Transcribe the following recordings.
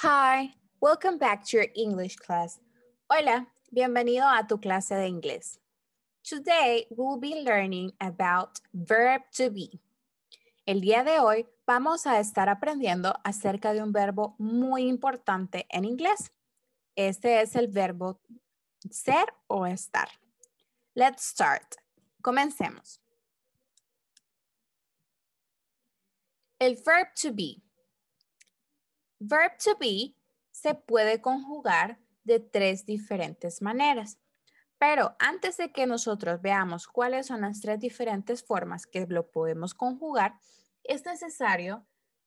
Hi, welcome back to your English class. Hola, bienvenido a tu clase de inglés. Today will be learning about verb to be. El día de hoy vamos a estar aprendiendo acerca de un verbo muy importante en inglés. Este es el verbo ser o estar. Let's start. Comencemos. El verb to be verb to be se puede conjugar de tres diferentes maneras. Pero antes de que nosotros veamos cuáles son las tres diferentes formas que lo podemos conjugar, es necesario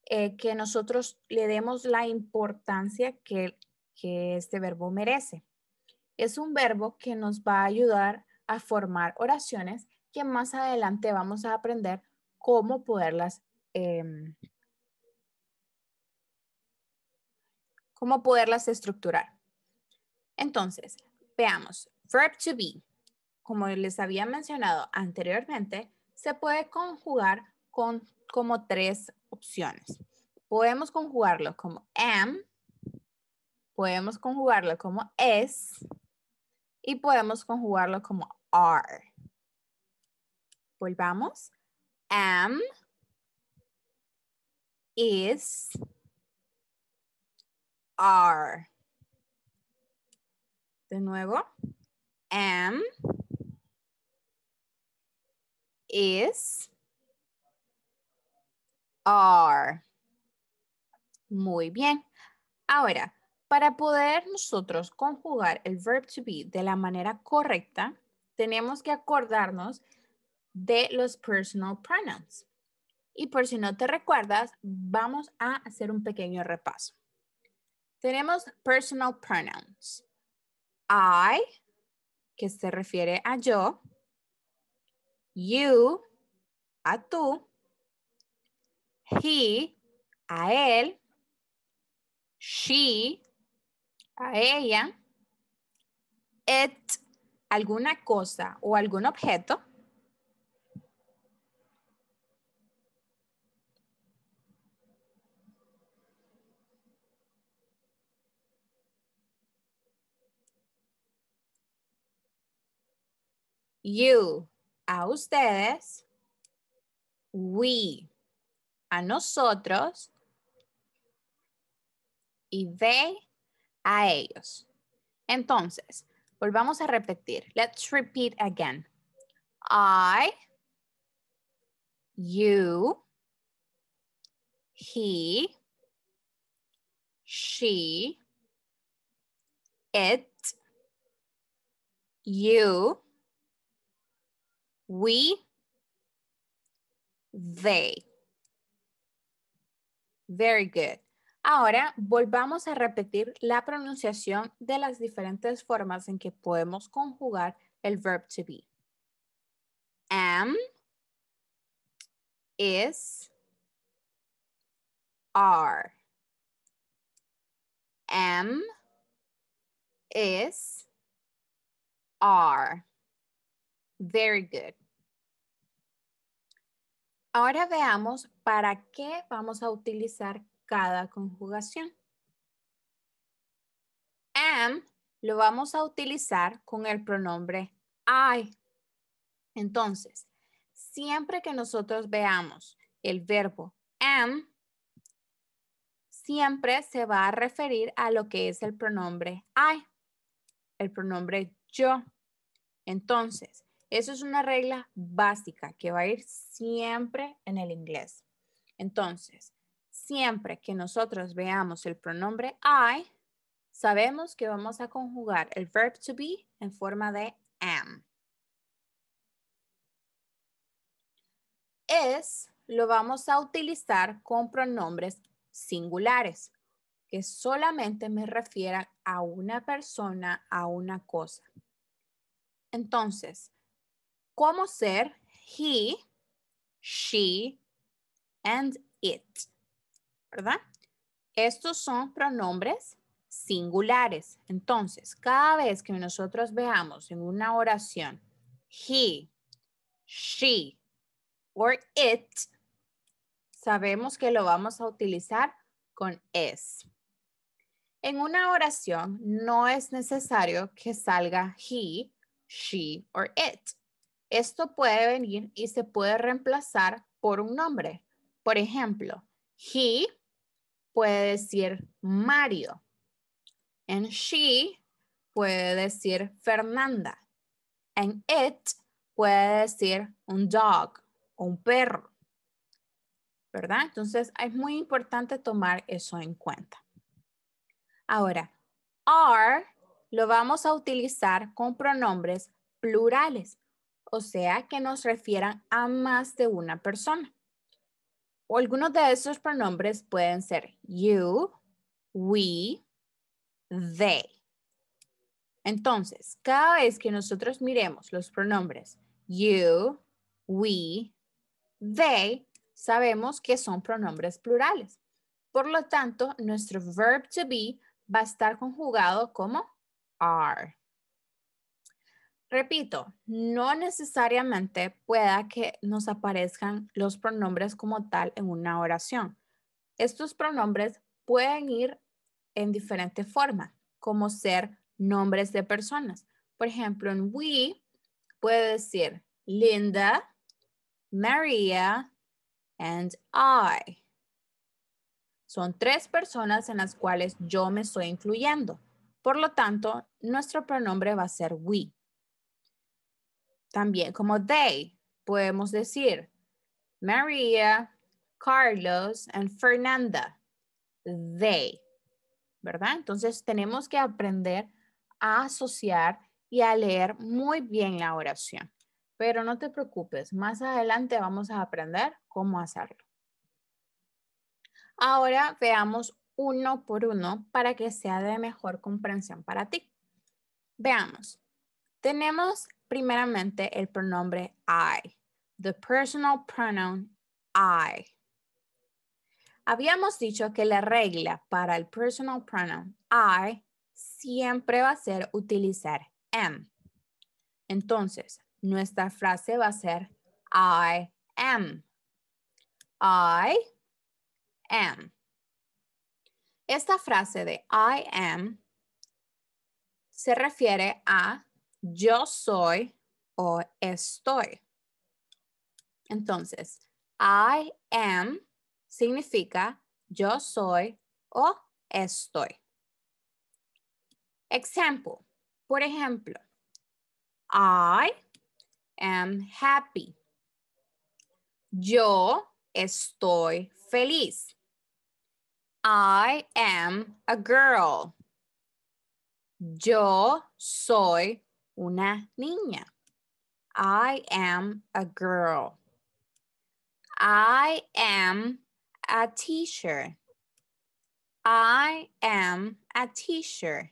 eh, que nosotros le demos la importancia que, que este verbo merece. Es un verbo que nos va a ayudar a formar oraciones que más adelante vamos a aprender cómo poderlas em, cómo poderlas estructurar. Entonces, veamos, verb to be, como les había mencionado anteriormente, se puede conjugar con como tres opciones. Podemos conjugarlo como am, podemos conjugarlo como es y podemos conjugarlo como are. Volvamos. Am, is, de nuevo, am, is, are. Muy bien. Ahora, para poder nosotros conjugar el verb to be de la manera correcta, tenemos que acordarnos de los personal pronouns. Y por si no te recuerdas, vamos a hacer un pequeño repaso. Tenemos personal pronouns. I, que se refiere a yo. You, a tú. He, a él. She, a ella. It, alguna cosa o algún objeto. You, a ustedes. We, a nosotros. Y they, a ellos. Entonces, volvamos a repetir. Let's repeat again. I, you, he, she, it, you, we, they. Very good. Ahora volvamos a repetir la pronunciación de las diferentes formas en que podemos conjugar el verb to be. Am, is, are. Am, is, are. Very good. Ahora veamos para qué vamos a utilizar cada conjugación. Am lo vamos a utilizar con el pronombre I. Entonces, siempre que nosotros veamos el verbo am, siempre se va a referir a lo que es el pronombre I, el pronombre yo. Entonces, eso es una regla básica que va a ir siempre en el inglés. Entonces, siempre que nosotros veamos el pronombre I, sabemos que vamos a conjugar el verb to be en forma de am. Es lo vamos a utilizar con pronombres singulares, que solamente me refieran a una persona, a una cosa. Entonces, cómo ser he, she, and it. ¿Verdad? Estos son pronombres singulares. Entonces, cada vez que nosotros veamos en una oración he, she or it, sabemos que lo vamos a utilizar con es. En una oración no es necesario que salga he, she or it. Esto puede venir y se puede reemplazar por un nombre. Por ejemplo, he puede decir Mario. And she puede decir Fernanda. And it puede decir un dog o un perro. ¿Verdad? Entonces es muy importante tomar eso en cuenta. Ahora, are lo vamos a utilizar con pronombres plurales o sea que nos refieran a más de una persona. algunos de esos pronombres pueden ser you, we, they. Entonces, cada vez que nosotros miremos los pronombres you, we, they, sabemos que son pronombres plurales. Por lo tanto, nuestro verb to be va a estar conjugado como are. Repito, no necesariamente pueda que nos aparezcan los pronombres como tal en una oración. Estos pronombres pueden ir en diferente forma, como ser nombres de personas. Por ejemplo, en we puede decir Linda, Maria, and I. Son tres personas en las cuales yo me estoy incluyendo. Por lo tanto, nuestro pronombre va a ser we también como they, podemos decir María, Carlos and Fernanda. They, ¿verdad? Entonces tenemos que aprender a asociar y a leer muy bien la oración. Pero no te preocupes, más adelante vamos a aprender cómo hacerlo. Ahora veamos uno por uno para que sea de mejor comprensión para ti. Veamos. Tenemos primeramente el pronombre I, the personal pronoun I. Habíamos dicho que la regla para el personal pronoun I siempre va a ser utilizar am. Entonces, nuestra frase va a ser I am. I am. Esta frase de I am se refiere a yo soy o estoy. Entonces, I am significa yo soy o estoy. Example, por ejemplo, I am happy. Yo estoy feliz. I am a girl. Yo soy una niña. I am a girl. I am a teacher. I am a teacher.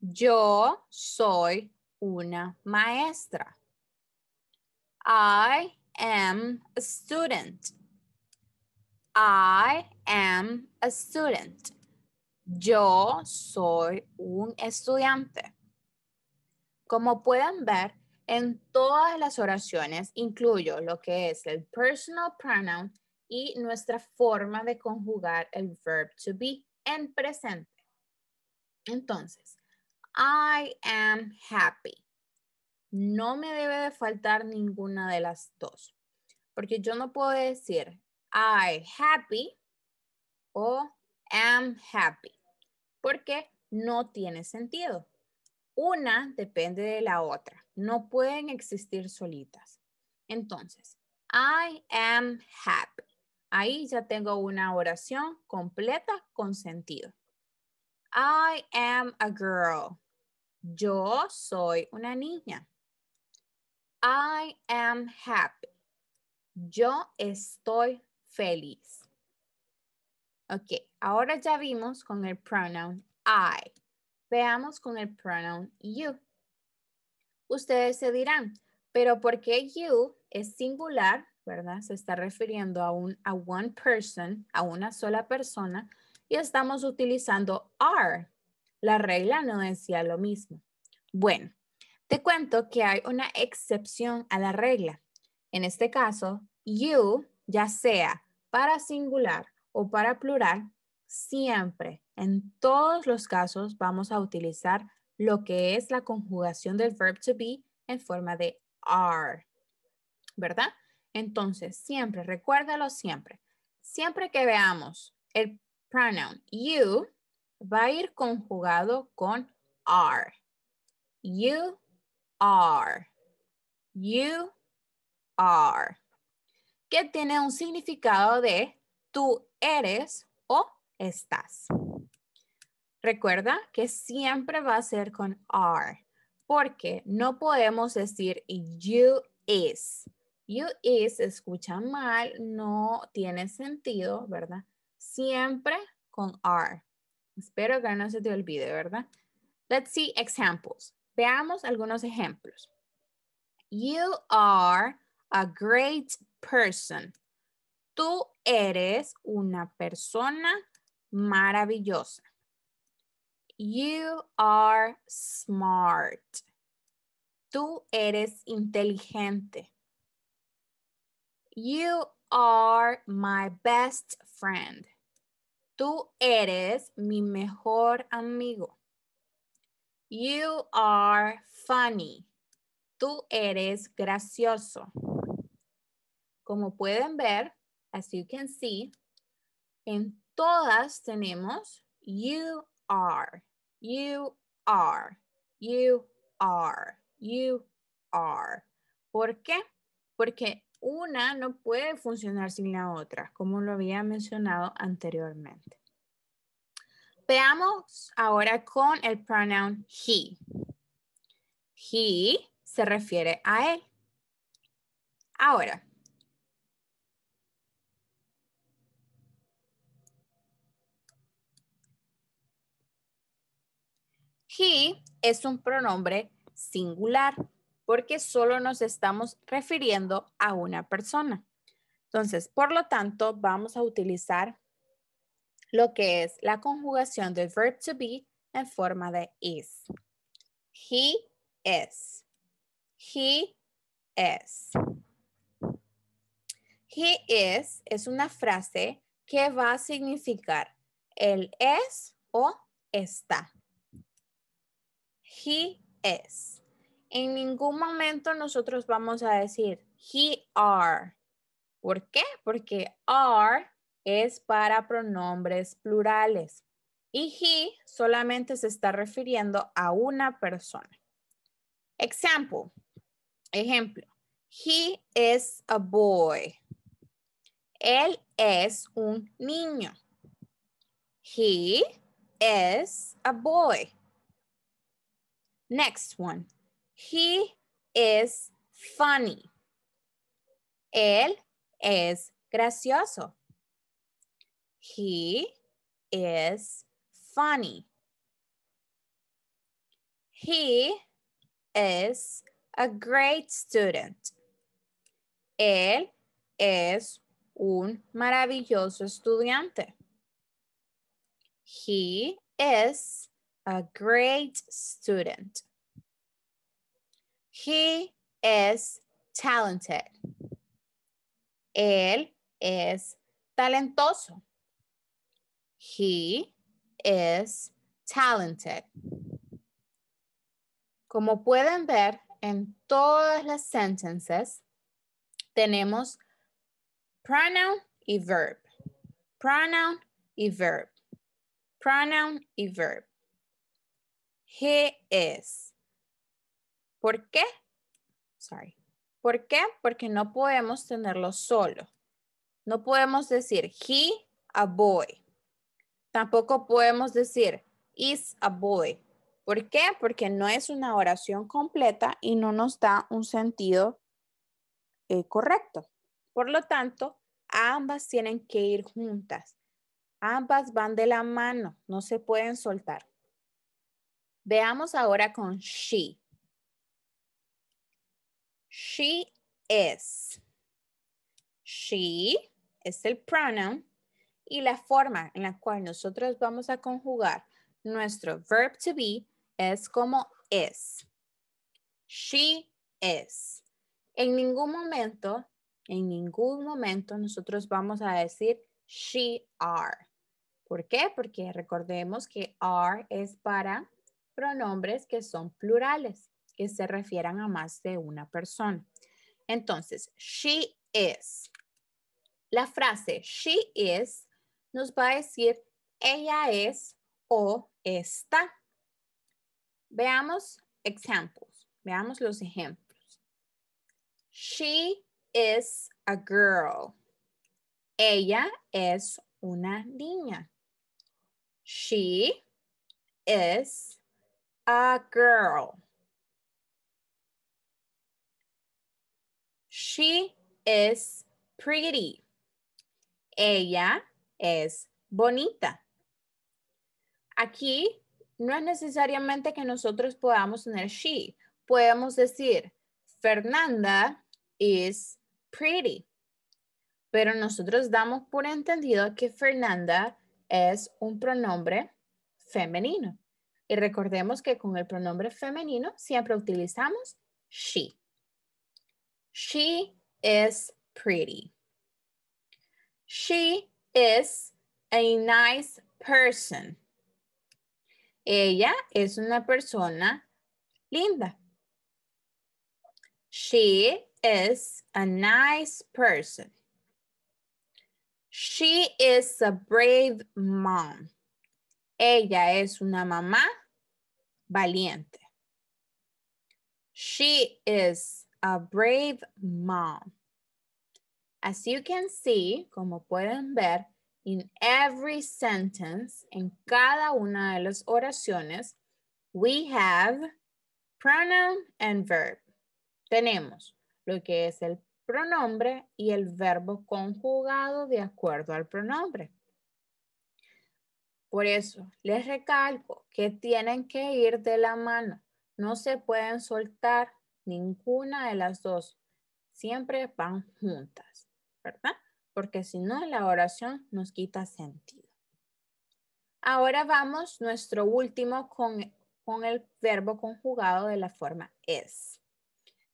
Yo soy una maestra. I am a student. I am a student. Yo soy un estudiante. Como pueden ver, en todas las oraciones incluyo lo que es el personal pronoun y nuestra forma de conjugar el verb to be en presente. Entonces, I am happy. No me debe de faltar ninguna de las dos, porque yo no puedo decir I happy o am happy, porque no tiene sentido. Una depende de la otra. No pueden existir solitas. Entonces, I am happy. Ahí ya tengo una oración completa con sentido. I am a girl. Yo soy una niña. I am happy. Yo estoy feliz. Ok, ahora ya vimos con el pronoun I Veamos con el pronoun you. Ustedes se dirán, pero ¿por qué you es singular, verdad? Se está refiriendo a un a one person, a una sola persona, y estamos utilizando are. La regla no decía lo mismo. Bueno, te cuento que hay una excepción a la regla. En este caso, you, ya sea para singular o para plural, siempre, en todos los casos, vamos a utilizar lo que es la conjugación del verb to be en forma de are, ¿verdad? Entonces, siempre, recuérdalo siempre. Siempre que veamos el pronoun you, va a ir conjugado con are. You are. You are. Que tiene un significado de tú eres o estás. Recuerda que siempre va a ser con are, porque no podemos decir you is. You is escucha mal, no tiene sentido, ¿verdad? Siempre con are. Espero que no se te olvide, ¿verdad? Let's see examples. Veamos algunos ejemplos. You are a great person. Tú eres una persona maravillosa. You are smart. Tú eres inteligente. You are my best friend. Tú eres mi mejor amigo. You are funny. Tú eres gracioso. Como pueden ver, as you can see, en todas tenemos you are, you are, you are, you are. ¿Por qué? Porque una no puede funcionar sin la otra, como lo había mencionado anteriormente. Veamos ahora con el pronoun he. He se refiere a él. Ahora, He es un pronombre singular porque solo nos estamos refiriendo a una persona. Entonces, por lo tanto, vamos a utilizar lo que es la conjugación del verb to be en forma de is. He is. He is. He is es una frase que va a significar el es o está he is. En ningún momento nosotros vamos a decir he are. ¿Por qué? Porque are es para pronombres plurales y he solamente se está refiriendo a una persona. Example. Ejemplo. He is a boy. Él es un niño. He is a boy. Next one. He is funny. Él es gracioso. He is funny. He is a great student. Él es un maravilloso estudiante. He is a great student. He is talented. Él es talentoso. He is talented. Como pueden ver en todas las sentences, tenemos pronoun y verb. Pronoun y verb. Pronoun y verb. He is. ¿Por qué? Sorry. ¿Por qué? Porque no podemos tenerlo solo. No podemos decir he a boy. Tampoco podemos decir is a boy. ¿Por qué? Porque no es una oración completa y no nos da un sentido eh, correcto. Por lo tanto, ambas tienen que ir juntas. Ambas van de la mano, no se pueden soltar. Veamos ahora con she. She is. She es el pronoun y la forma en la cual nosotros vamos a conjugar nuestro verb to be es como es. She is. En ningún momento, en ningún momento nosotros vamos a decir she are. ¿Por qué? Porque recordemos que are es para pronombres que son plurales, que se refieran a más de una persona. Entonces, she is. La frase she is nos va a decir ella es o está. Veamos ejemplos. Veamos los ejemplos. She is a girl. Ella es una niña. She is a girl. She is pretty. Ella es bonita. Aquí no es necesariamente que nosotros podamos tener she. Podemos decir, Fernanda is pretty. Pero nosotros damos por entendido que Fernanda es un pronombre femenino. Y recordemos que con el pronombre femenino siempre utilizamos she. She is pretty. She is a nice person. Ella es una persona linda. She is a nice person. She is a brave mom. Ella es una mamá valiente. She is a brave mom. As you can see, como pueden ver, in every sentence, en cada una de las oraciones, we have pronoun and verb. Tenemos lo que es el pronombre y el verbo conjugado de acuerdo al pronombre. Por eso, les recalco que tienen que ir de la mano. No se pueden soltar ninguna de las dos. Siempre van juntas, ¿verdad? Porque si no, la oración nos quita sentido. Ahora vamos nuestro último con, el verbo conjugado de la forma es,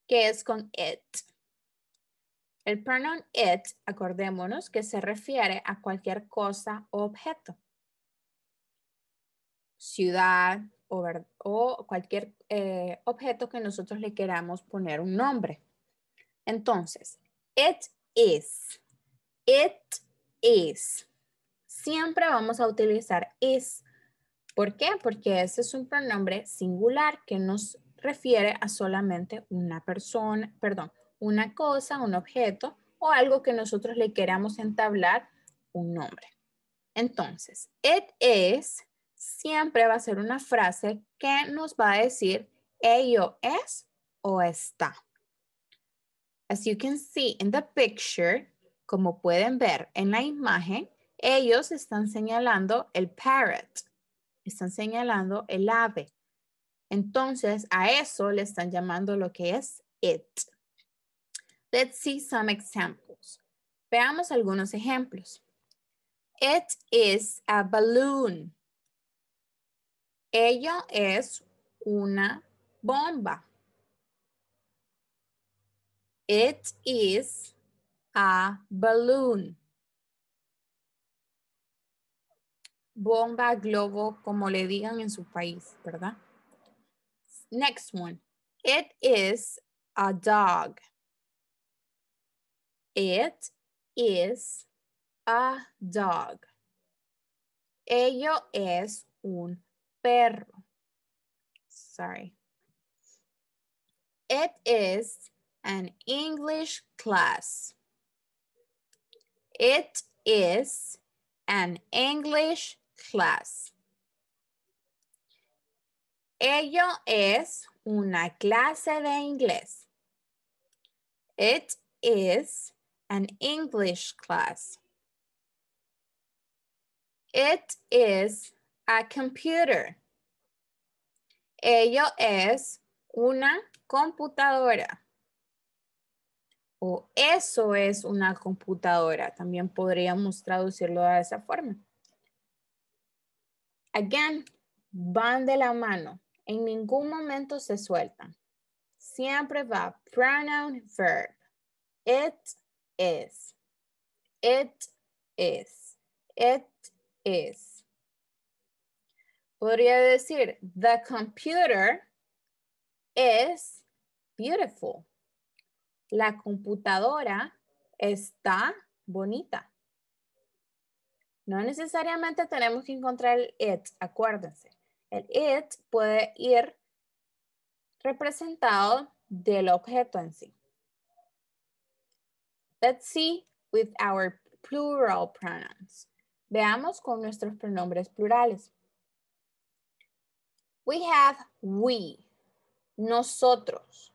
que es con it. El pronoun it, acordémonos que se refiere a cualquier cosa o objeto ciudad o, cualquier eh, objeto que nosotros le queramos poner un nombre. Entonces, it is, it is. Siempre vamos a utilizar is. ¿Por qué? Porque ese es un pronombre singular que nos refiere a solamente una persona, perdón, una cosa, un objeto o algo que nosotros le queramos entablar un nombre. Entonces, it is siempre va a ser una frase que nos va a decir ello es o está. As you can see in the picture, como pueden ver en la imagen, ellos están señalando el parrot, están señalando el ave. Entonces, a eso le están llamando lo que es it. Let's see some examples. Veamos algunos ejemplos. It is a balloon. Ella es una bomba. It is a balloon. Bomba, globo, como le digan en su país, ¿verdad? Next one. It is a dog. It is a dog. Ello es un perro. Sorry. It is an English class. It is an English class. Ello es una clase de inglés. It is an English class. It is a computer. Ello es una computadora. O eso es una computadora. También podríamos traducirlo de esa forma. Again, van de la mano. En ningún momento se sueltan. Siempre va pronoun, verb. It is. It is. It is. Podría decir, the computer is beautiful. La computadora está bonita. No necesariamente tenemos que encontrar el it, acuérdense. El it puede ir representado del objeto en sí. Let's see with our plural pronouns. Veamos con nuestros pronombres plurales. We have we, nosotros.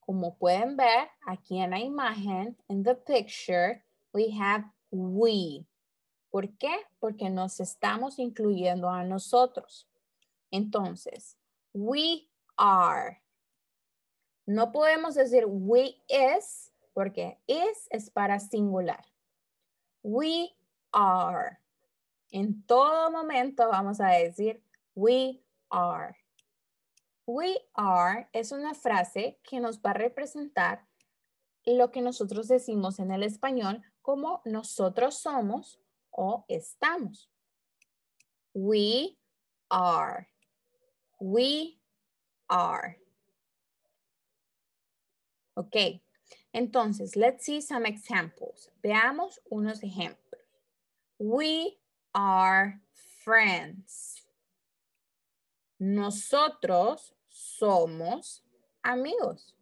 Como pueden ver aquí en la imagen, in the picture, we have we. ¿Por qué? Porque nos estamos incluyendo a nosotros. Entonces, we are. No podemos decir we is porque is es para singular. We are. En todo momento vamos a decir we We are es una frase que nos va a representar lo que nosotros decimos en el español como nosotros somos o estamos. We are. We are. Ok, entonces, let's see some examples. Veamos unos ejemplos. We are friends. Nosotros somos amigos.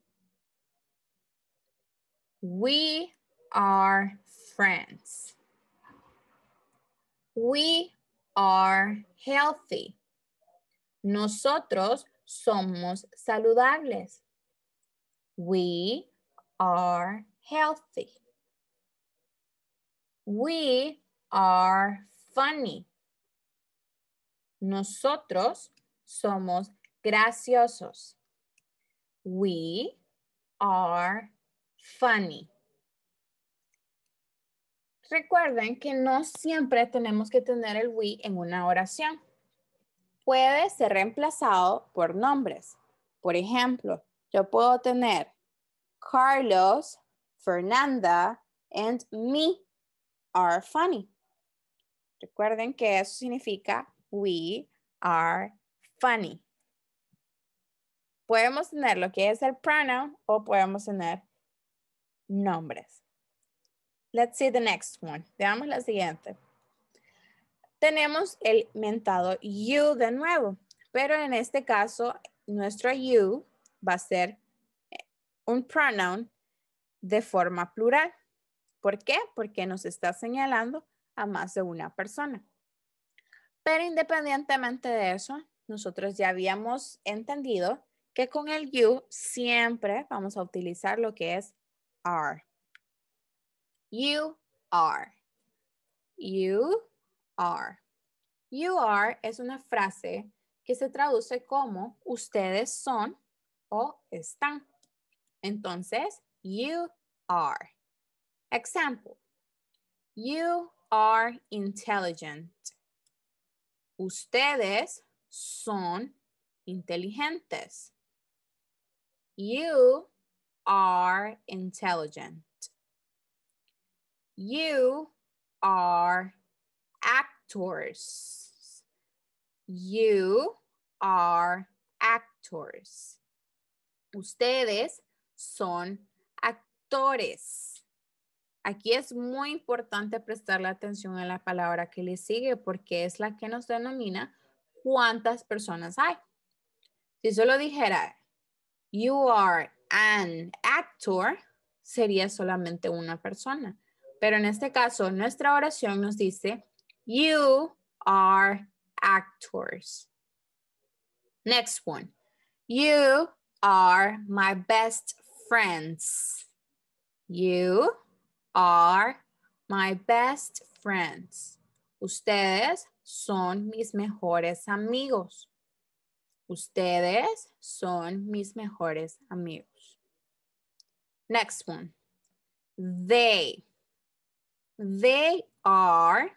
We are friends. We are healthy. Nosotros somos saludables. We are healthy. We are funny. Nosotros somos graciosos. We are funny. Recuerden que no siempre tenemos que tener el we en una oración. Puede ser reemplazado por nombres. Por ejemplo, yo puedo tener Carlos, Fernanda, and me are funny. Recuerden que eso significa we are funny. Podemos tener lo que es el pronoun o podemos tener nombres. Let's see the next one. Veamos la siguiente. Tenemos el mentado you de nuevo, pero en este caso nuestro you va a ser un pronoun de forma plural. ¿Por qué? Porque nos está señalando a más de una persona. Pero independientemente de eso, nosotros ya habíamos entendido que con el you siempre vamos a utilizar lo que es are. You are. You are. You are es una frase que se traduce como ustedes son o están. Entonces, you are. Example. You are intelligent. Ustedes son inteligentes. You are intelligent. You are actors. You are actors. Ustedes son actores. Aquí es muy importante prestarle atención a la palabra que le sigue porque es la que nos denomina cuántas personas hay. Si solo dijera, you are an actor, sería solamente una persona. Pero en este caso, nuestra oración nos dice, you are actors. Next one. You are my best friends. You are my best friends. Ustedes son mis mejores amigos. Ustedes son mis mejores amigos. Next one. They. They are.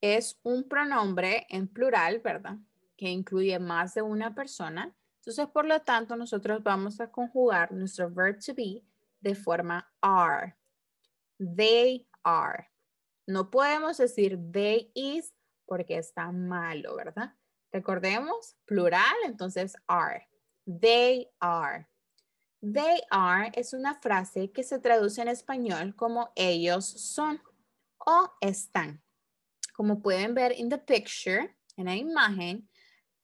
Es un pronombre en plural, ¿verdad? Que incluye más de una persona. Entonces, por lo tanto, nosotros vamos a conjugar nuestro verb to be de forma are. They are. No podemos decir they is porque está malo, ¿verdad? Recordemos, plural, entonces are. They are. They are es una frase que se traduce en español como ellos son o están. Como pueden ver in the picture, en la imagen,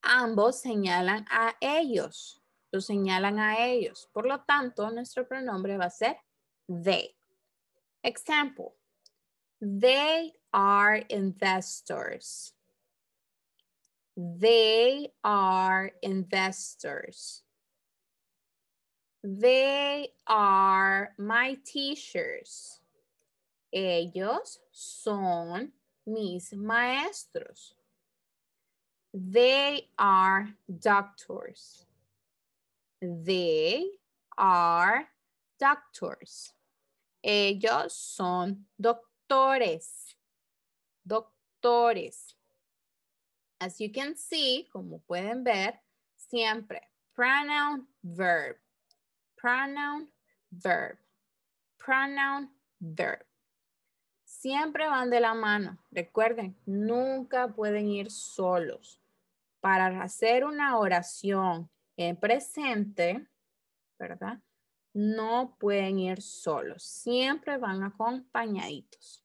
ambos señalan a ellos, Los señalan a ellos. Por lo tanto, nuestro pronombre va a ser they. Example, They are investors. They are investors. They are my teachers. Ellos son mis maestros. They are doctors. They are doctors. Ellos son doctores. doctores. Doctores. As you can see, como pueden ver, siempre pronoun verb. Pronoun verb. Pronoun verb. Siempre van de la mano. Recuerden, nunca pueden ir solos. Para hacer una oración en presente, ¿verdad? no pueden ir solos, siempre van acompañaditos.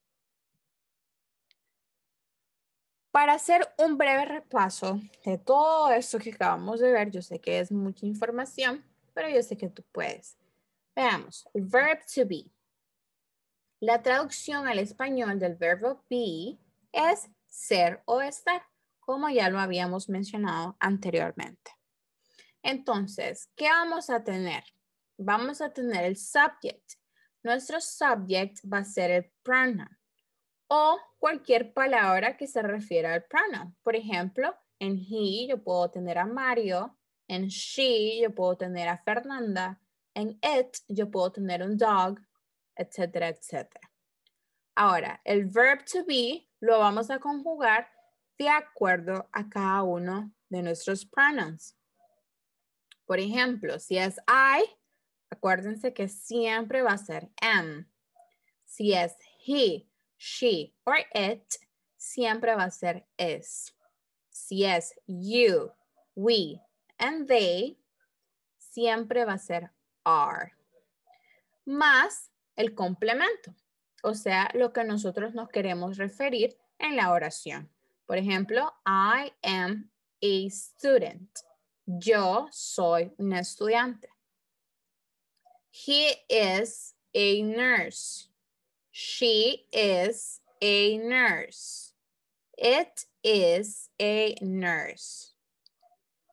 Para hacer un breve repaso de todo esto que acabamos de ver, yo sé que es mucha información, pero yo sé que tú puedes. Veamos, el verb to be. La traducción al español del verbo be es ser o estar, como ya lo habíamos mencionado anteriormente. Entonces, ¿qué vamos a tener? vamos a tener el subject. Nuestro subject va a ser el pronoun o cualquier palabra que se refiera al pronoun. Por ejemplo, en he yo puedo tener a Mario, en she yo puedo tener a Fernanda, en it yo puedo tener un dog, etcétera, etcétera. Ahora, el verb to be lo vamos a conjugar de acuerdo a cada uno de nuestros pronouns. Por ejemplo, si es I, Acuérdense que siempre va a ser am. Si es he, she or it, siempre va a ser is. Si es you, we and they, siempre va a ser are. Más el complemento, o sea, lo que nosotros nos queremos referir en la oración. Por ejemplo, I am a student. Yo soy un estudiante. He is a nurse. She is a nurse. It is a nurse.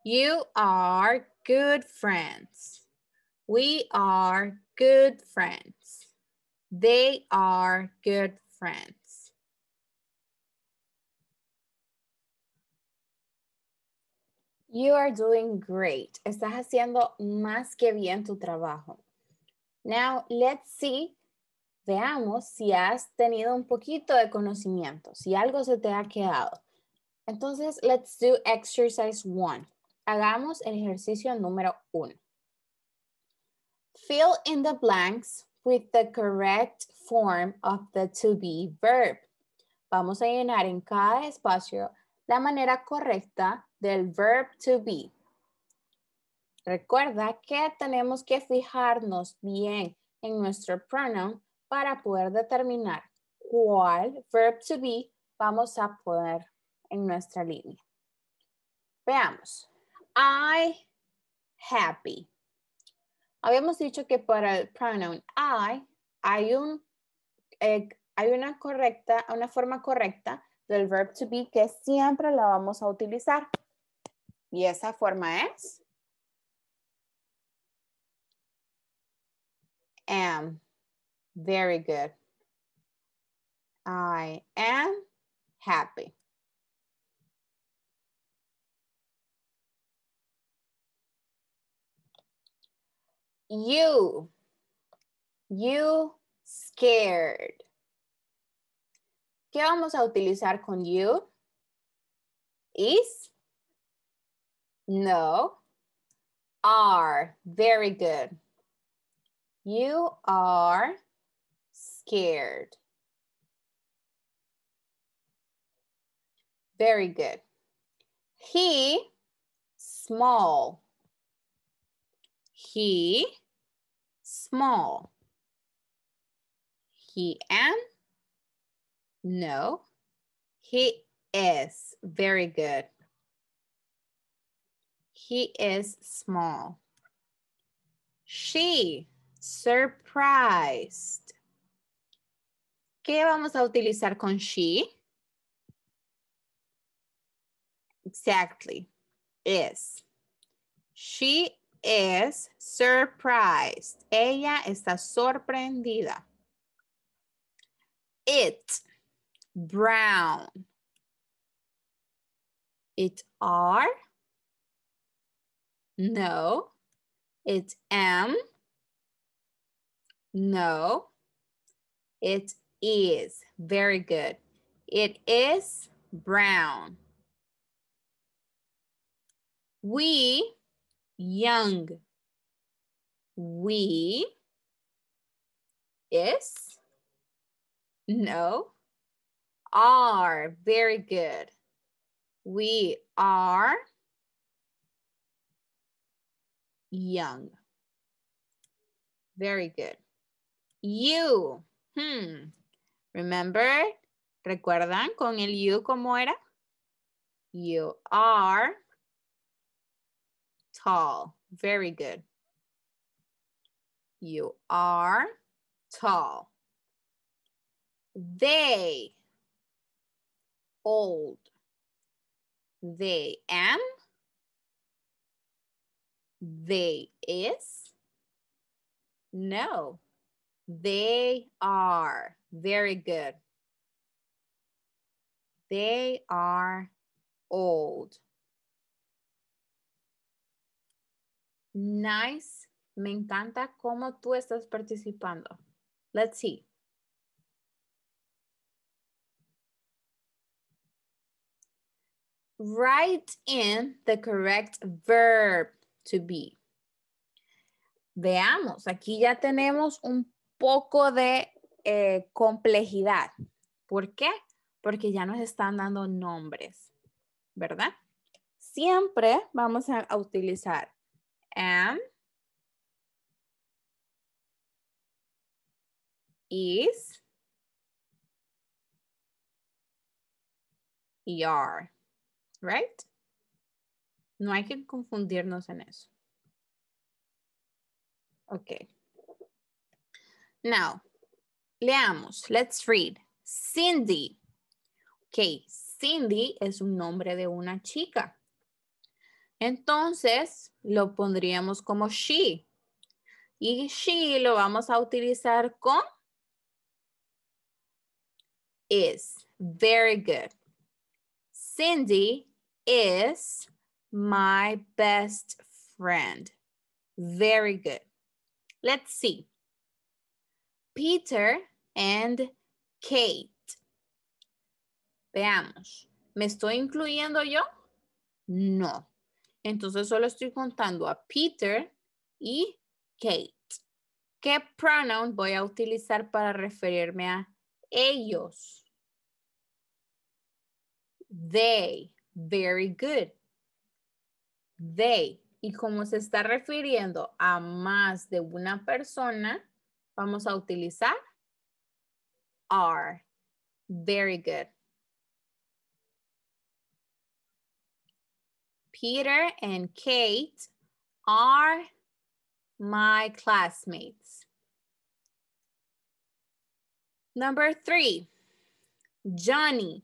You are good friends. We are good friends. They are good friends. You are doing great. Estás haciendo más que bien tu trabajo. Now, let's see. Veamos si has tenido un poquito de conocimiento, si algo se te ha quedado. Entonces, let's do exercise one. Hagamos el ejercicio número uno. Fill in the blanks with the correct form of the to be verb. Vamos a llenar en cada espacio la manera correcta del verb to be. Recuerda que tenemos que fijarnos bien en nuestro pronoun para poder determinar cuál verb to be vamos a poner en nuestra línea. Veamos. I happy. Habíamos dicho que para el pronoun I hay, eh, una, correcta, una forma correcta del verb to be que siempre la vamos a utilizar. Y esa forma es am. Very good. I am happy. You, you scared. ¿Qué vamos a utilizar con you? Is, no, are. Very good. You are scared. Very good. He small. He small. He am? No. He is. Very good. He is small. She Surprised. ¿Qué vamos a utilizar con she? Exactly. Is. She is surprised. Ella está sorprendida. It. Brown. It are. No. It am. No, it is. Very good. It is brown. We young. We is. No. Are. Very good. We are young. Very good you. Hmm. Remember? ¿Recuerdan con el you cómo era? You are tall. Very good. You are tall. They old. They am. They is. No. They are. Very good. They are old. Nice. Me encanta cómo tú estás participando. Let's see. Write in the correct verb to be. Veamos, aquí ya tenemos un poco de eh, complejidad. ¿Por qué? Porque ya nos están dando nombres, ¿verdad? Siempre vamos a, utilizar am, is, y are, right? No hay que confundirnos en eso. Ok. Now, leamos. Let's read. Cindy. Ok, Cindy es un nombre de una chica. Entonces, lo pondríamos como she. Y she lo vamos a utilizar con is. Very good. Cindy is my best friend. Very good. Let's see. Peter and Kate. Veamos, ¿me estoy incluyendo yo? No. Entonces solo estoy contando a Peter y Kate. ¿Qué pronoun voy a utilizar para referirme a ellos? They. Very good. They. Y como se está refiriendo a más de una persona, Vamos a utilizar are. Very good. Peter and Kate are my classmates. Number three, Johnny.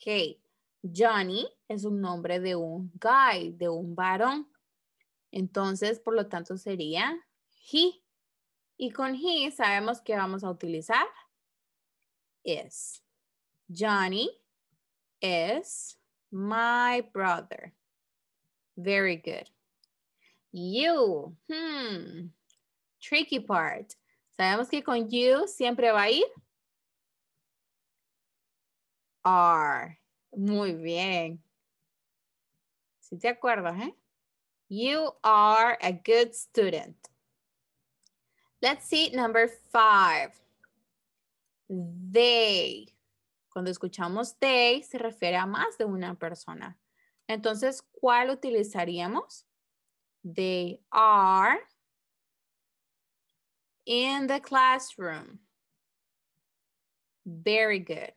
Okay, Johnny es un nombre de un guy, de un varón. Entonces, por lo tanto, sería he. Y con he sabemos que vamos a utilizar is. Johnny is my brother. Very good. You, hmm, tricky part. Sabemos que con you siempre va a ir are. Muy bien. Si ¿Sí te acuerdas, ¿eh? You are a good student. Let's see number five. They. Cuando escuchamos they, se refiere a más de una persona. Entonces, ¿cuál utilizaríamos? They are in the classroom. Very good.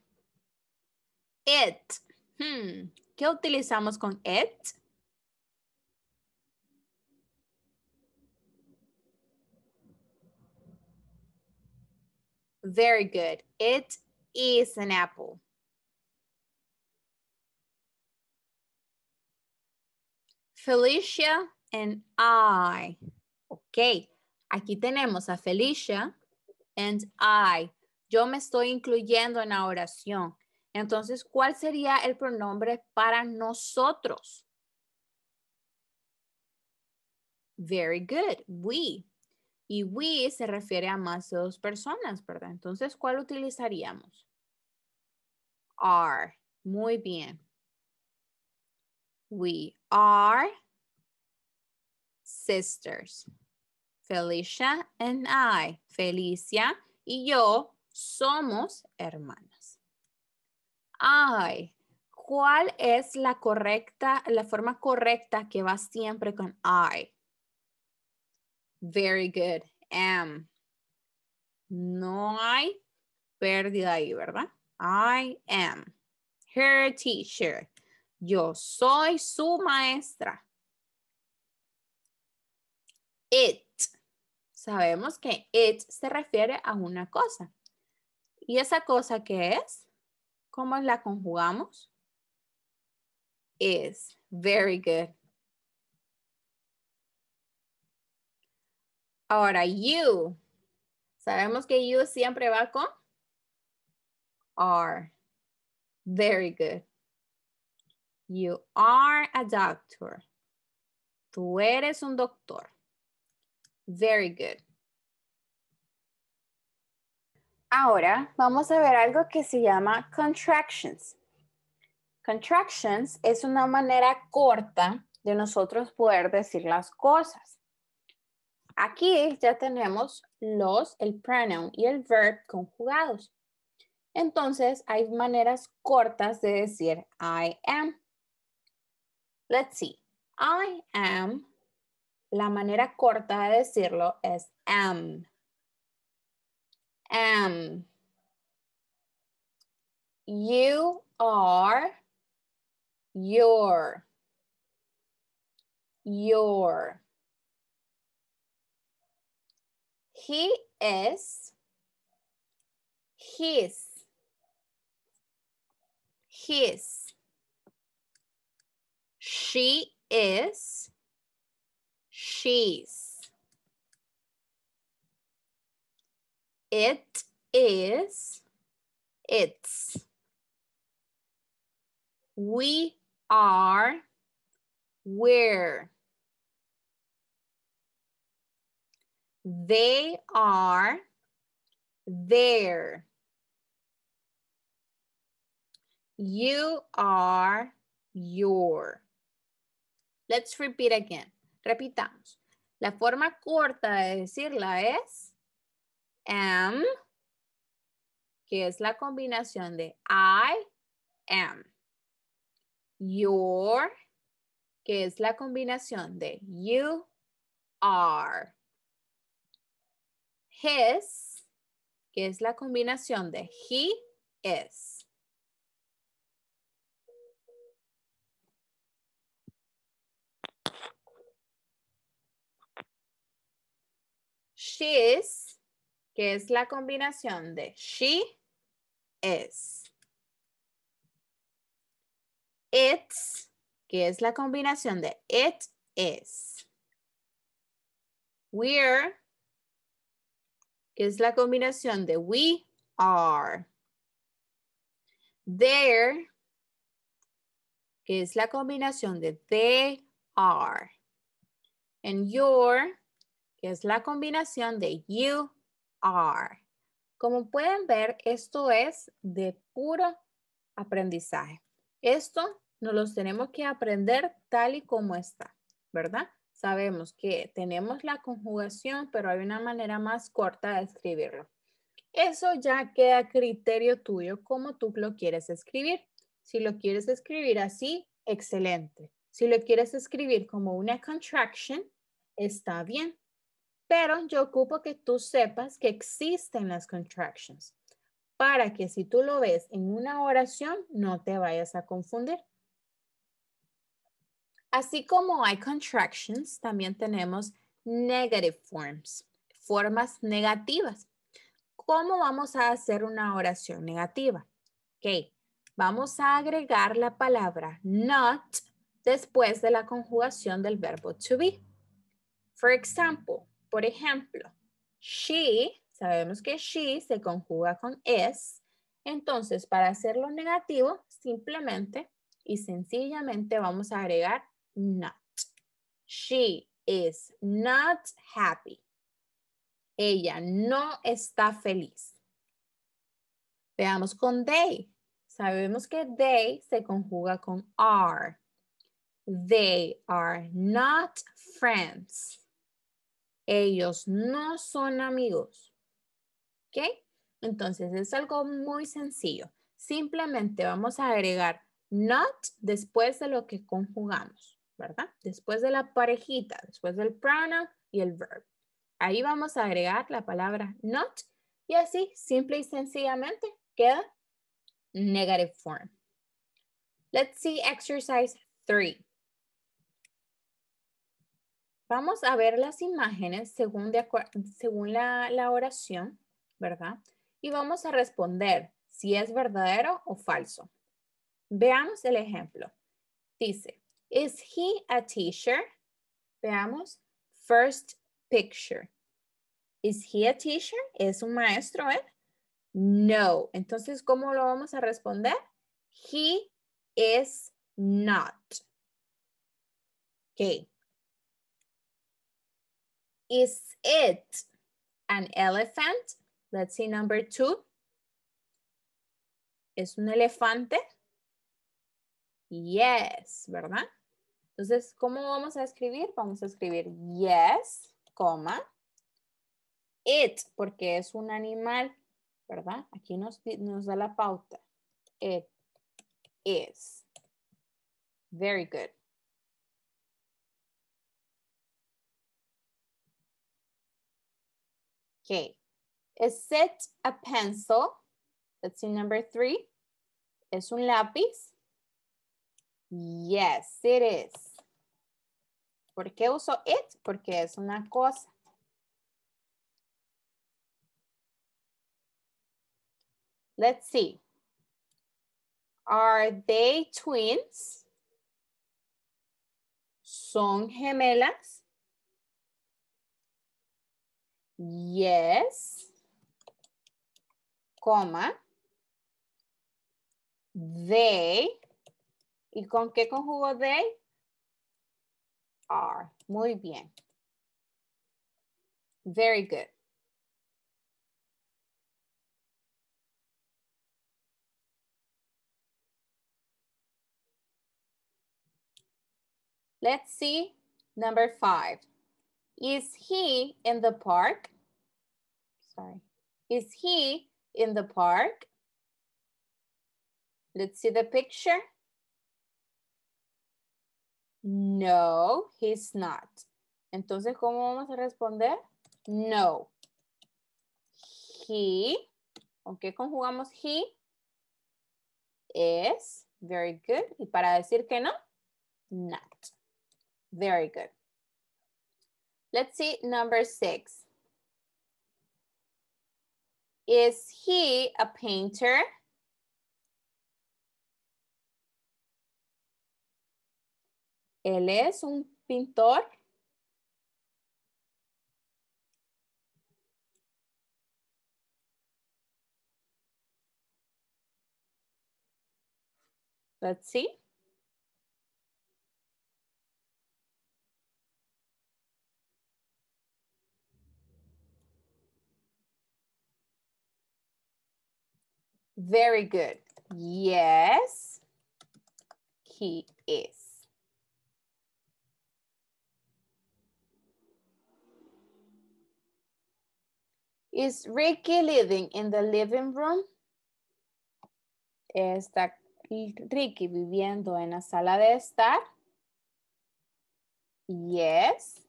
It. Hmm. ¿Qué utilizamos con it? Very good. It is an apple. Felicia and I. Ok, aquí tenemos a Felicia and I. Yo me estoy incluyendo en la oración. Entonces, ¿cuál sería el pronombre para nosotros? Very good. We. Y we se refiere a más de dos personas, ¿verdad? Entonces, ¿cuál utilizaríamos? Are. Muy bien. We are sisters. Felicia and I. Felicia y yo somos hermanas. I. ¿Cuál es la correcta, la forma correcta que va siempre con I? Very good. Am. No hay pérdida ahí, ¿verdad? I am her teacher. Yo soy su maestra. It. Sabemos que it se refiere a una cosa. ¿Y esa cosa qué es? ¿Cómo la conjugamos? Is. Very good. Ahora, you. Sabemos que you siempre va con are. Very good. You are a doctor. Tú eres un doctor. Very good. Ahora vamos a ver algo que se llama contractions. Contractions es una manera corta de nosotros poder decir las cosas. Aquí ya tenemos los, el pronoun y el verb conjugados. Entonces, hay maneras cortas de decir I am. Let's see. I am. La manera corta de decirlo es am. Am. You are your. Your. He is his his she is she's it is its we are we're They are there. You are your. Let's repeat again. Repitamos. La forma corta de decirla es am, que es la combinación de I am. Your, que es la combinación de you are his, que es la combinación de he is. She's, que es la combinación de she is. It's, que es la combinación de it is. We're, es la combinación de we are. There, que es la combinación de they are. And your, que es la combinación de you are. Como pueden ver, esto es de puro aprendizaje. Esto nos los tenemos que aprender tal y como está, ¿verdad? sabemos que tenemos la conjugación, pero hay una manera más corta de escribirlo. Eso ya queda criterio tuyo, como tú lo quieres escribir. Si lo quieres escribir así, excelente. Si lo quieres escribir como una contraction, está bien. Pero yo ocupo que tú sepas que existen las contractions para que si tú lo ves en una oración, no te vayas a confundir. Así como hay contractions, también tenemos negative forms, formas negativas. ¿Cómo vamos a hacer una oración negativa? Ok, vamos a agregar la palabra not después de la conjugación del verbo to be. Por ejemplo, por ejemplo, she, sabemos que she se conjuga con es, entonces para hacerlo negativo, simplemente y sencillamente vamos a agregar not. She is not happy. Ella no está feliz. Veamos con they. Sabemos que they se conjuga con are. They are not friends. Ellos no son amigos. ¿Ok? Entonces es algo muy sencillo. Simplemente vamos a agregar not después de lo que conjugamos. ¿verdad? Después de la parejita, después del pronoun y el verb. Ahí vamos a agregar la palabra not y así, simple y sencillamente, queda negative form. Let's see exercise 3. Vamos a ver las imágenes según, según la, la oración, ¿verdad? Y vamos a responder si es verdadero o falso. Veamos el ejemplo. Dice, Is he a teacher? Veamos. First picture. Is he a teacher? ¿Es un maestro eh? No. Entonces, ¿cómo lo vamos a responder? He is not. Okay. Is it an elephant? Let's see number two. ¿Es un elefante? Yes, ¿verdad? Entonces, ¿cómo vamos a escribir? Vamos a escribir yes, coma, it, porque es un animal, ¿verdad? Aquí nos, da la pauta. It is. Very good. Okay. Is it a pencil? Let's see number three. Es un lápiz. Yes, it is. ¿Por qué uso it? Porque es una cosa. Let's see. Are they twins? ¿Son gemelas? Yes. Coma. They ¿Y con qué conjugo they? Are. Muy bien. Very good. Let's see number five. Is he in the park? Sorry. Is he in the park? Let's see the picture. No, he's not. Entonces, ¿cómo vamos a responder? No. He, ¿con qué conjugamos he? Is, very good. Y para decir que no, not. Very good. Let's see number six. Is he a painter? Él es un pintor. Let's see. Very good. Yes, he is. Is Ricky living in the living room? ¿Está Ricky viviendo en la sala de estar? Yes.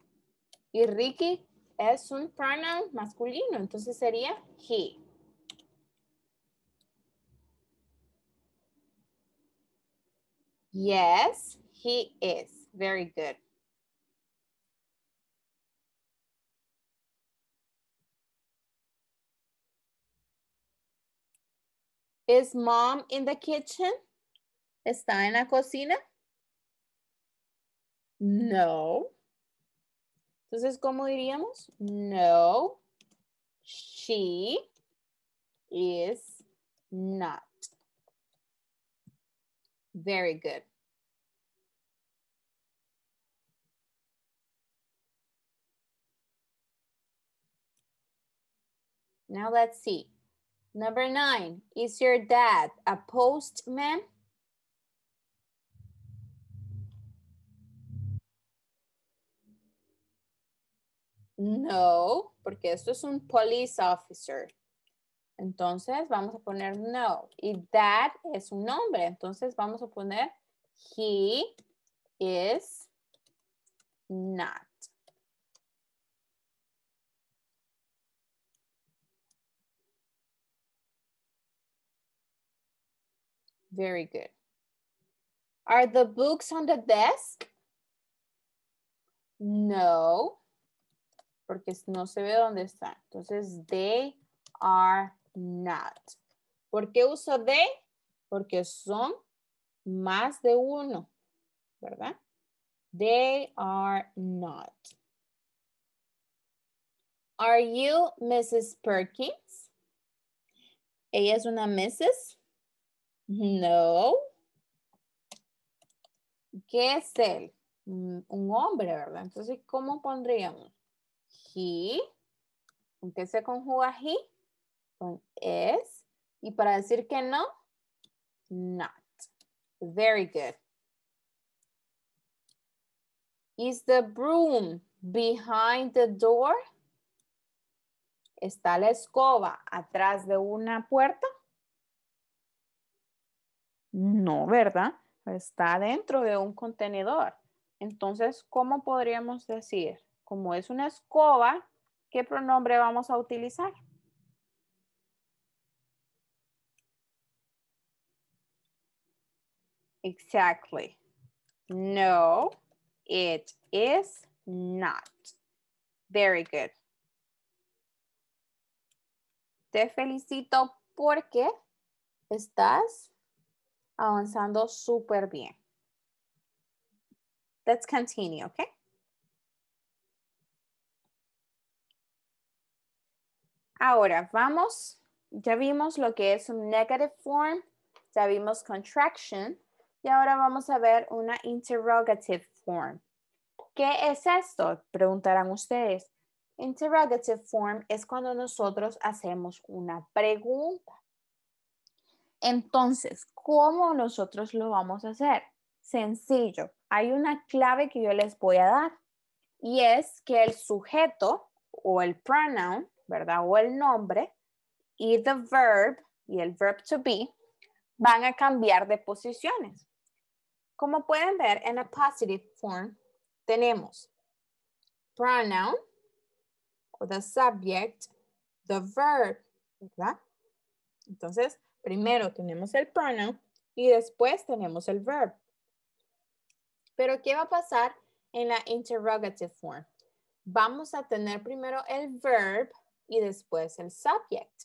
Y Ricky es un pronoun masculino, entonces sería he. Yes, he is. Very good. Is mom in the kitchen? ¿Está en la cocina? No. Entonces, ¿cómo diríamos? No, she is not. Very good. Now let's see. Number nine, is your dad a postman? No, porque esto es un police officer. Entonces vamos a poner no. Y dad es un nombre. Entonces vamos a poner he is not. Very good. Are the books on the desk? No, porque no se ve dónde está. Entonces, they are not. ¿Por qué uso they? Porque son más de uno, ¿verdad? They are not. Are you Mrs. Perkins? Ella es una Mrs. No. ¿Qué es él? Mm, un hombre, ¿verdad? Entonces, ¿cómo pondríamos? He. ¿Con qué se conjuga he? Con es. Y para decir que no, not. Very good. Is the broom behind the door? ¿Está la escoba atrás de una puerta? No, ¿verdad? Está dentro de un contenedor. Entonces, ¿cómo podríamos decir? Como es una escoba, ¿qué pronombre vamos a utilizar? Exactly. No, it is not. Very good. Te felicito porque estás avanzando súper bien. Let's continue, okay? Ahora vamos, ya vimos lo que es un negative form, ya vimos contraction y ahora vamos a ver una interrogative form. ¿Qué es esto? Preguntarán ustedes. Interrogative form es cuando nosotros hacemos una pregunta. Entonces, ¿cómo nosotros lo vamos a hacer? Sencillo. Hay una clave que yo les voy a dar y es que el sujeto o el pronoun, ¿verdad? O el nombre y the verb y el verb to be van a cambiar de posiciones. Como pueden ver, en a positive form tenemos pronoun o the subject, the verb, ¿verdad? Entonces, Primero tenemos el pronoun y después tenemos el verb. Pero ¿qué va a pasar en la interrogative form? Vamos a tener primero el verb y después el subject.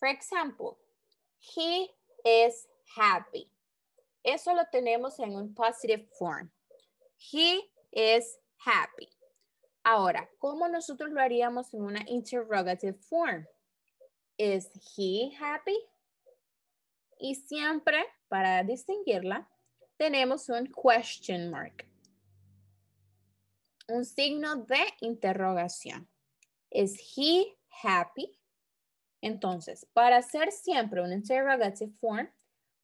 Por ejemplo, he is happy. Eso lo tenemos en un positive form. He is happy. Ahora, ¿cómo nosotros lo haríamos en una interrogative form? Is he happy? Y siempre, para distinguirla, tenemos un question mark. Un signo de interrogación. Is he happy? Entonces, para hacer siempre un interrogative form,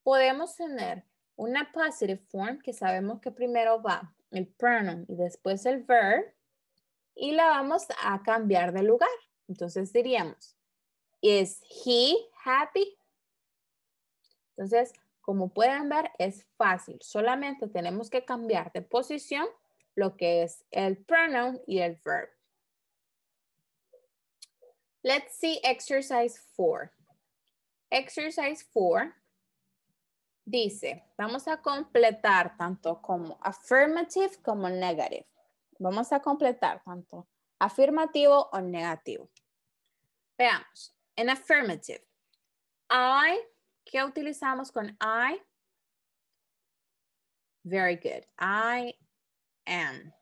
podemos tener una positive form que sabemos que primero va el pronoun y después el verb y la vamos a cambiar de lugar. Entonces diríamos, ¿Is he happy? Entonces, como pueden ver, es fácil. Solamente tenemos que cambiar de posición lo que es el pronoun y el verb. Let's see exercise 4. Exercise 4 dice, vamos a completar tanto como affirmative como negative. Vamos a completar tanto afirmativo o negativo. Veamos, en affirmative, I ¿Qué utilizamos con I? Very good. I am.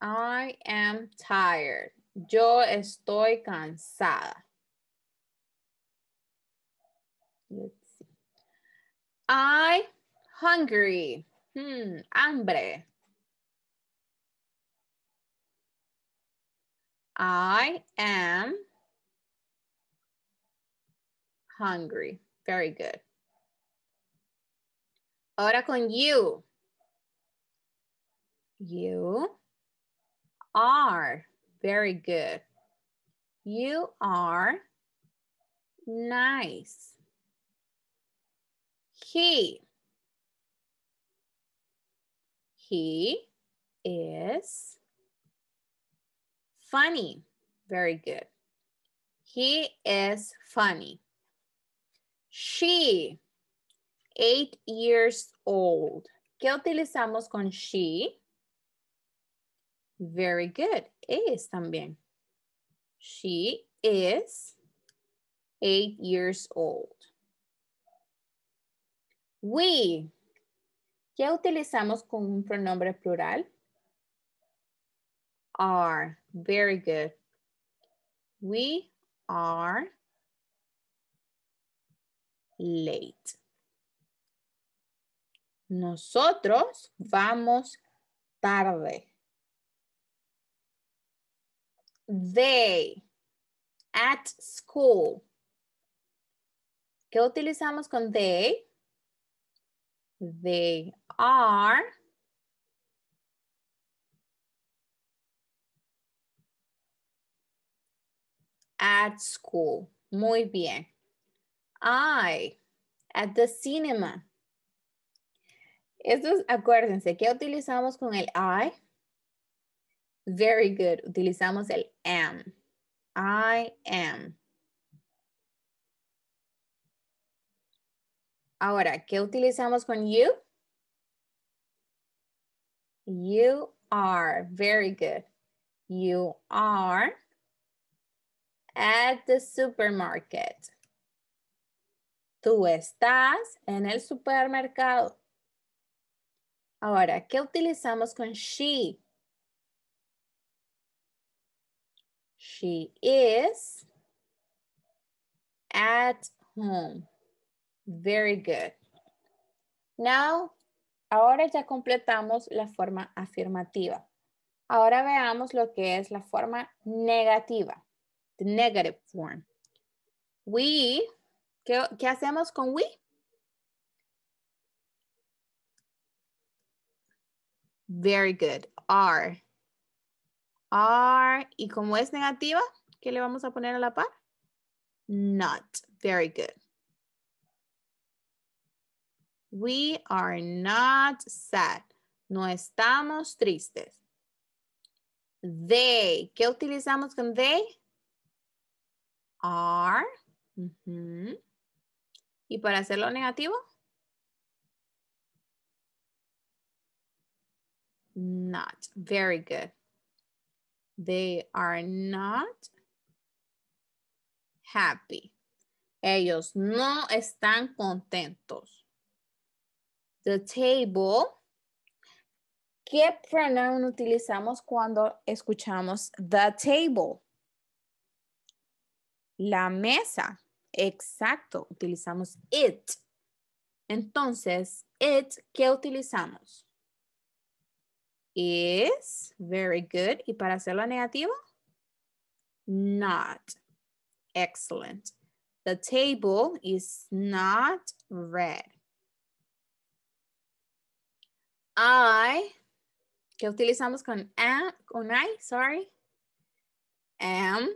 I am tired. Yo estoy cansada. Let's see. I hungry. Hmm, hambre. I am hungry. Very good. Ahora con you. You are. Very good. You are nice. He. He is funny. Very good. He is funny. She, eight years old. ¿Qué utilizamos con she? Very good. Is también. She is eight years old. We. ¿Qué utilizamos con un pronombre plural? are. Very good. We are late. Nosotros vamos tarde. They at school. ¿Qué utilizamos con they? They are at school. Muy bien. I at the cinema. Estos, acuérdense, ¿qué utilizamos con el I? Very good. Utilizamos el am. I am. Ahora, ¿qué utilizamos con you? You are. Very good. You are at the supermarket. Tú estás en el supermercado. Ahora, ¿qué utilizamos con she? She is at home. Very good. Now, ahora ya completamos la forma afirmativa. Ahora veamos lo que es la forma negativa the negative form. We, ¿qué, hacemos con we? Very good, are. Are, y como es negativa, ¿qué le vamos a poner a la par? Not, very good. We are not sad. No estamos tristes. They. ¿Qué utilizamos con they? ¿Y para hacerlo negativo? Not. Very good. They are not happy. Ellos no están contentos. The table. ¿Qué pronoun utilizamos cuando escuchamos the table? La mesa. Exacto. Utilizamos it. Entonces, it, ¿qué utilizamos? Is. Very good. ¿Y para hacerlo negativo? Not. Excellent. The table is not red. I, ¿qué utilizamos con, con I? Sorry. Am.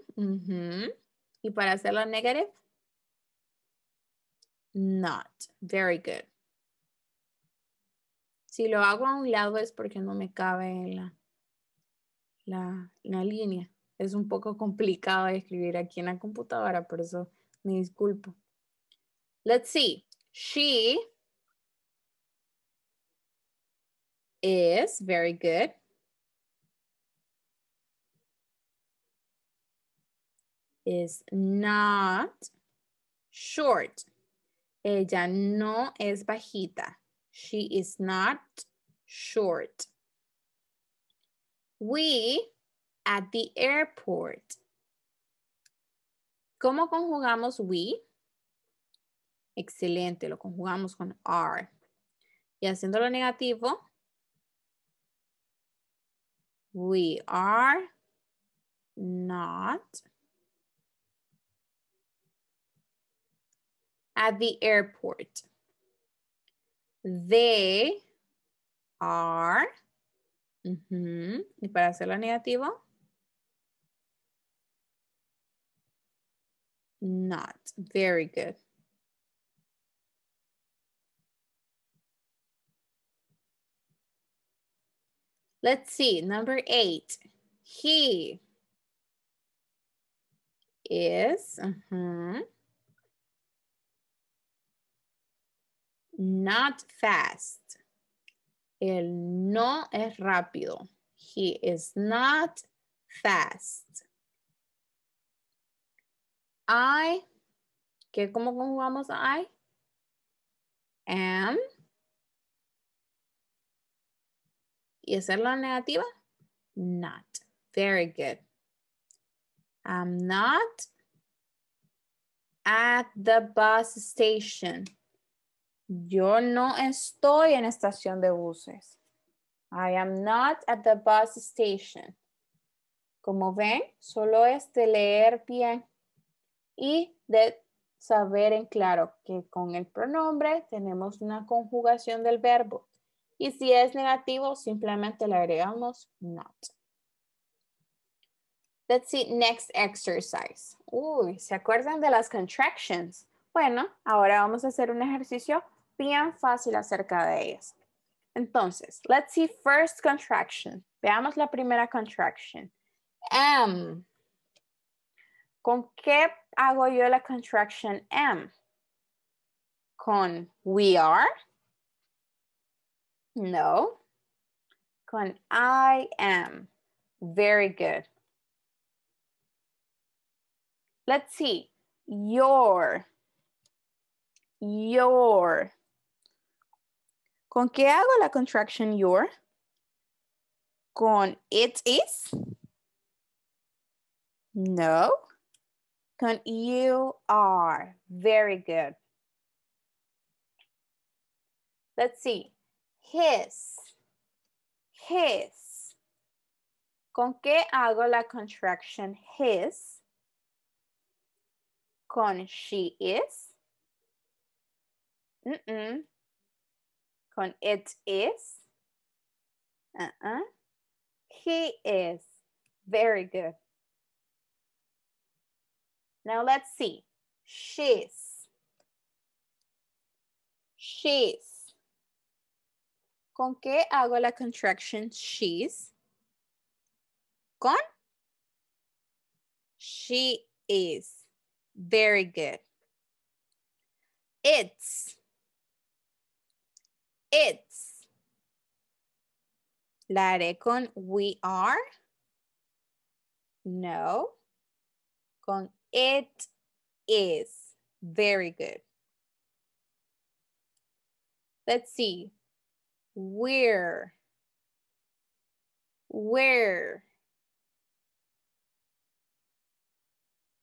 Y para hacerlo negative, not. Very good. Si lo hago a un lado es porque no me cabe la, la, la línea. Es un poco complicado escribir aquí en la computadora, por eso me disculpo. Let's see. She is very good. is not short. Ella no es bajita. She is not short. We at the airport. ¿Cómo conjugamos we? Excelente, lo conjugamos con are. Y haciendo lo negativo, we are not at the airport. They are, uh mm-hmm, -huh. y para hacerlo negativo, not. Very good. Let's see, number eight. He is, uh mm-hmm, -huh. not fast. Él no es rápido. He is not fast. I, ¿qué, ¿cómo conjugamos I? Am. ¿Y esa es la negativa? Not. Very good. I'm not at the bus station. Yo no estoy en estación de buses. I am not at the bus station. Como ven, solo es de leer bien y de saber en claro que con el pronombre tenemos una conjugación del verbo. Y si es negativo, simplemente le agregamos not. Let's see next exercise. Uy, ¿se acuerdan de las contractions? Bueno, ahora vamos a hacer un ejercicio bien fácil acerca de ellas. Entonces, let's see first contraction. Veamos la primera contraction. Am. ¿Con qué hago yo la contraction am? ¿Con we are? No. Con I am. Very good. Let's see. Your. Your. ¿Con qué hago la contraction your? ¿Con it is? No. Con you are. Very good. Let's see. His. His. ¿Con qué hago la contraction his? Con she is? Mm -mm con it is. Uh-uh. He is. Very good. Now let's see. She's. She's. ¿Con qué hago la contraction she's? Con. She is. Very good. It's. It's. La haré con we are. No. Con it is. Very good. Let's see. Where? Where?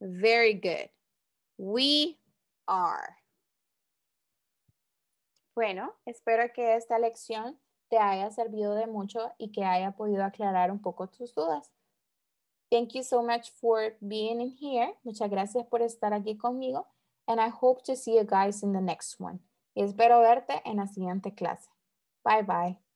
Very good. We are. Bueno, espero que esta lección te haya servido de mucho y que haya podido aclarar un poco tus dudas. Thank you so much for being in here. Muchas gracias por estar aquí conmigo. And I hope to see you guys in the next one. espero verte en la siguiente clase. Bye bye.